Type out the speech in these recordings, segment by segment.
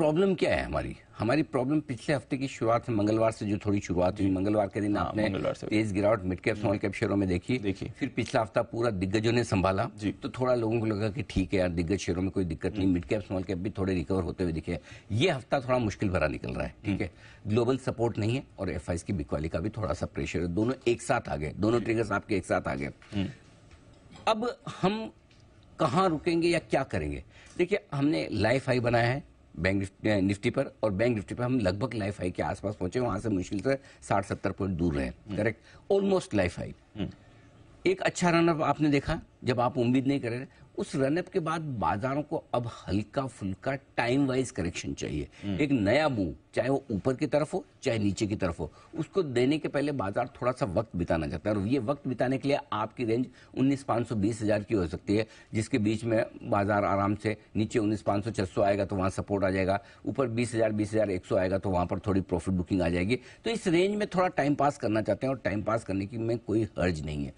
Problem क्या है हमारी हमारी प्रॉब्लम पिछले हफ्ते की शुरुआत है मंगलवार से जो थोड़ी शुरुआत हुई मंगलवार के दिन हाँ, आपने तेज गिरावट मिड कैप स्मॉल कैप शेयरों में देखी देखिए फिर पिछला हफ्ता पूरा दिग्गजों ने संभाला तो थोड़ा लोगों को लगा कि ठीक है यार दिग्गज शेयरों में कोई दिक्कत नहीं मिड कैप स्मॉल कैप भी थोड़े रिकवर होते हुए दिखे ये हफ्ता थोड़ा मुश्किल भरा निकल रहा है ठीक हम्म। है ग्लोबल सपोर्ट नहीं है और एफ की बिकवाली का भी थोड़ा सा प्रेशर है दोनों एक साथ आ गए दोनों ट्रिगर्स आपके एक साथ आ गए हम्म। अब हम कहाँ रुकेंगे या क्या करेंगे देखिए हमने लाइफ हाई बनाया है बैंक निफ्टी पर और बैंक निफ्टी पर हम लगभग लाइफ हाई के आसपास पहुंचे वहां से मुश्किल से साठ सत्तर पॉइंट दूर रहे हम्म। करेक्ट ऑलमोस्ट लाइफ हाई एक अच्छा रनअप आपने देखा जब आप उम्मीद नहीं कर रहे उस रनअप के बाद बाजारों को अब हल्का फुल्का टाइम वाइज करेक्शन चाहिए हम्म। एक नया मूव चाहे वो ऊपर की तरफ हो चाहे नीचे की तरफ हो उसको देने के पहले बाजार थोड़ा सा वक्त बिताना चाहता है और ये वक्त बिताने के लिए आपकी रेंज उन्नीस पाँच सौ बीस हज़ार की हो सकती है जिसके बीच में बाजार आराम से नीचे उन्नीस पाँच सौ छह सौ आएगा तो वहाँ सपोर्ट आ जाएगा ऊपर बीस हज़ार बीस हज़ार एक सौ आएगा तो वहाँ पर थोड़ी प्रॉफिट बुकिंग आ जाएगी तो इस रेंज में थोड़ा टाइम पास करना चाहते हैं और टाइम पास करने की में कोई हर्ज नहीं है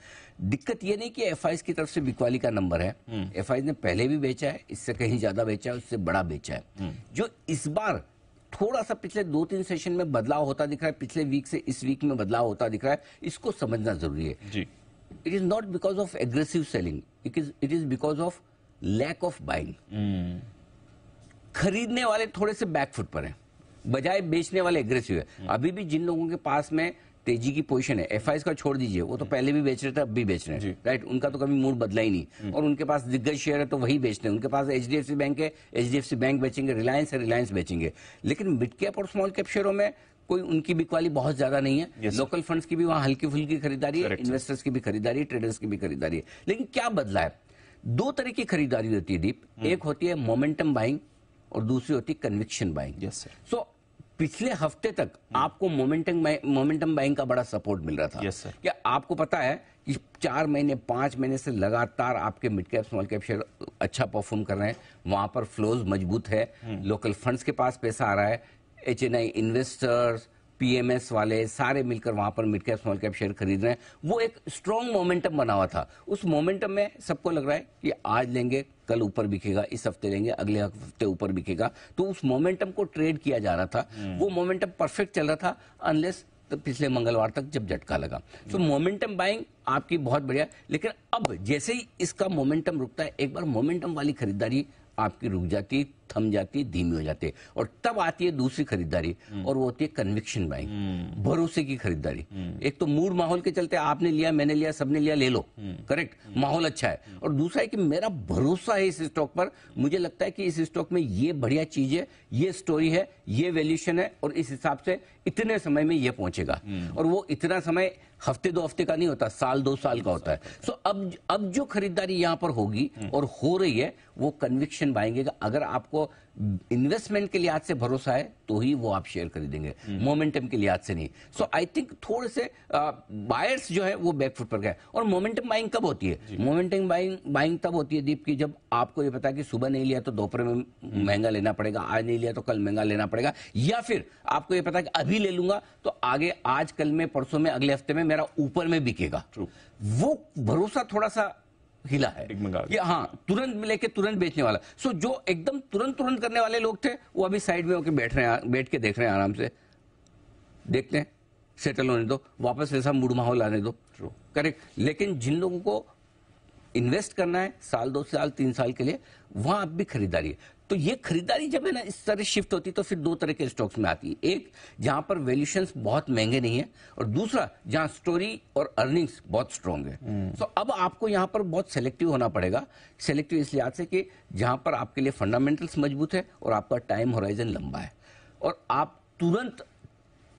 दिक्कत ये नहीं कि एफ की तरफ से बिकवाली का नंबर है एफ हम्म। ने पहले भी बेचा है इससे कहीं ज़्यादा बेचा है उससे बड़ा बेचा है हम्म। जो इस बार थोड़ा सा पिछले दो तीन सेशन में बदलाव होता दिख रहा है पिछले वीक से इस वीक में बदलाव होता दिख रहा है इसको समझना जरूरी है जी it is not because of aggressive selling it is because of lack of buying खरीदने वाले थोड़े से बैकफुट पर हैं बजाय बेचने वाले एग्रेसिव है hmm. अभी भी जिन लोगों के पास में तेजी की पोजीशन है एफ का छोड़ दीजिए वो तो पहले भी बेच रहे थे अब भी बेच रहे हैं राइट उनका तो कभी मूड बदला ही नहीं हम्म। और उनके पास दिग्गज शेयर है तो वही बेचते हैं उनके पास एच बैंक है एच बैंक बेचेंगे रिलायंस है रिलायंस बेचेंगे लेकिन मिड कैप और स्मॉल कैप शेयरों में कोई उनकी बिकवाली बहुत ज्यादा नहीं है लोकल फंड्स की भी वहां हल्की फुल्की खरीदारी है इन्वेस्टर्स की भी खरीदारी है ट्रेडर्स की भी खरीदारी है लेकिन क्या बदला है दो तरह की खरीदारी होती है दीप हम्म। एक होती है मोमेंटम बाइंग और दूसरी होती है कन्विक्शन बाइंग सो पिछले हफ्ते तक हम्म। आपको मोमेंटम मोमेंटम बैंक का बड़ा सपोर्ट मिल रहा था yes, क्या आपको पता है कि चार महीने पांच महीने से लगातार आपके mid cap small cap share अच्छा परफॉर्म कर रहे हैं वहां पर फ्लोज मजबूत है लोकल हम्म। फंड्स के पास पैसा आ रहा है एच इन्वेस्टर्स पीएमएस वाले सारे मिलकर वहां पर mid cap small cap share खरीद रहे हैं वो एक स्ट्रॉन्ग मोमेंटम बना हुआ था उस मोमेंटम में सबको लग रहा है कि आज लेंगे कल ऊपर बिकेगा इस हफ्ते लेंगे अगले हफ्ते ऊपर बिकेगा तो उस मोमेंटम को ट्रेड किया जा रहा था हम्म। वो मोमेंटम परफेक्ट चल रहा था अनलेस तो पिछले मंगलवार तक जब झटका लगा सो मोमेंटम बाइंग आपकी बहुत बढ़िया लेकिन अब जैसे ही इसका मोमेंटम रुकता है एक बार मोमेंटम वाली खरीदारी आपकी रुक जाती थम जाती है धीमी हो जाती है और तब आती है दूसरी खरीदारी हम्म। और वो होती है कन्विक्शन हम्म। बाइंग भरोसे की खरीदारी हम्म। एक तो मूड माहौल के चलते आपने लिया मैंने लिया सबने लिया ले लो करेक्ट माहौल अच्छा है और दूसरा है कि मेरा भरोसा है इस स्टॉक पर मुझे लगता है कि इस स्टॉक में ये बढ़िया चीज है ये स्टोरी है ये वैल्यूशन है और इस हिसाब से इतने समय में ये पहुंचेगा और वो इतना समय हफ्ते दो हफ्ते का नहीं होता साल दो साल का होता है सो अब अब जो खरीदारी यहाँ पर होगी और हो रही है वो कन्विक्शन बाएंगे अगर आपको इन्वेस्टमेंट के लिहाज से भरोसा है तो ही वो आप शेयर खरीदेंगे मोमेंटम हम्म। के लिहाज से नहीं सो आई थिंक थोड़े से बायर्स जो है वो बैकफुट पर गए और मोमेंटम बाइंग कब होती है मोमेंटम बाइंग बाइंग तब होती है दीप की जब आपको ये पता है कि सुबह नहीं लिया तो दोपहर में हम्म। महंगा लेना पड़ेगा आज नहीं लिया तो कल महंगा लेना पड़ेगा या फिर आपको ये पता है कि अभी ले लूंगा तो आगे आज कल में परसों में अगले हफ्ते में मेरा ऊपर में बिकेगा वो भरोसा थोड़ा सा हिला है ये हाँ तुरंत लेके तुरंत बेचने वाला सो जो एकदम तुरंत तुरंत करने वाले लोग थे वो अभी साइड में होके बैठ रहे हैं बैठ के देख रहे हैं आराम से देखते हैं सेटल होने दो वापस ऐसा मूड माहौल आने दो करेक्ट लेकिन जिन लोगों को इन्वेस्ट करना है साल दो साल तीन साल के लिए वहां अब भी खरीदारी है तो ये खरीदारी जब है ना इस तरह शिफ्ट होती तो फिर दो तरह के स्टॉक्स में आती है एक जहां पर वैल्यूशन बहुत महंगे नहीं है और दूसरा जहां स्टोरी और अर्निंग्स बहुत स्ट्रांग है तो अब आपको यहां पर बहुत सेलेक्टिव होना पड़ेगा सेलेक्टिव इस लिहाज से कि जहां पर आपके लिए फंडामेंटल्स मजबूत है और आपका टाइम होराइजन लंबा है और आप तुरंत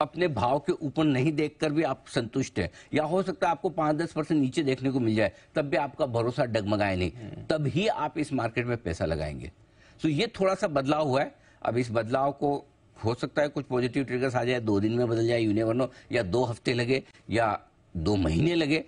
अपने भाव के ऊपर नहीं देखकर भी आप संतुष्ट हैं या हो सकता है आपको पांच दस परसेंट नीचे देखने को मिल जाए तब भी आपका भरोसा डगमगाए नहीं हम्म। तब ही आप इस मार्केट में पैसा लगाएंगे सो तो ये थोड़ा सा बदलाव हुआ है अब इस बदलाव को हो सकता है कुछ पॉजिटिव ट्रिगर्स आ जाए दो दिन में बदल जाए यूनिवर्नो या दो हफ्ते लगे या दो महीने लगे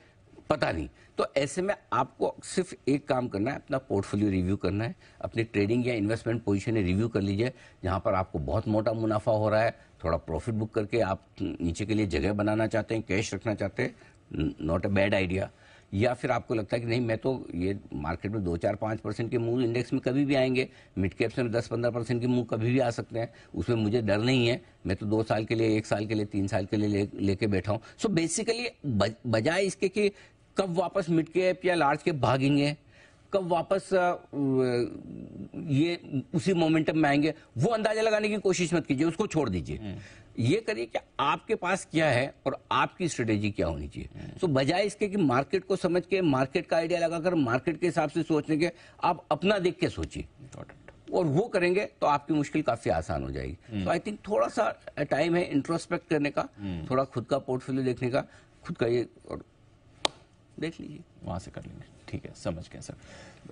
पता नहीं तो ऐसे में आपको सिर्फ एक काम करना है अपना पोर्टफोलियो रिव्यू करना है अपनी ट्रेडिंग या इन्वेस्टमेंट पोजिशन रिव्यू कर लीजिए जहां पर आपको बहुत मोटा मुनाफा हो रहा है थोड़ा प्रॉफिट बुक करके आप नीचे के लिए जगह बनाना चाहते हैं कैश रखना चाहते हैं नॉट अ बैड आइडिया या फिर आपको लगता है कि नहीं मैं तो ये मार्केट में दो चार पाँच परसेंट के मूव इंडेक्स में कभी भी आएंगे मिड कैप्स में दस पंद्रह परसेंट के मूव कभी भी आ सकते हैं उसमें मुझे डर नहीं है मैं तो दो साल के लिए एक साल के लिए तीन साल के लिए लेके ले, ले बैठा हूँ सो बेसिकली बजाय इसके कि कब वापस मिड कैप या लार्ज कैप भागेंगे कब वापस ये उसी मोमेंटम में आएंगे वो अंदाजा लगाने की कोशिश मत कीजिए उसको छोड़ दीजिए हम्म। ये करिए कि आपके पास क्या है और आपकी स्ट्रेटेजी क्या होनी चाहिए सो हम्म। तो बजाय इसके कि मार्केट को समझ के मार्केट का आइडिया लगाकर मार्केट के हिसाब से सोचने के आप अपना देख के सोचिए और वो करेंगे तो आपकी मुश्किल काफी आसान हो जाएगी हम्म। तो आई थिंक थोड़ा सा टाइम है इंट्रोस्पेक्ट करने का हम्म। थोड़ा खुद का पोर्टफोलियो देखने का खुद का ये और देख लीजिए वहां से कर लेंगे ठीक है समझ गए सर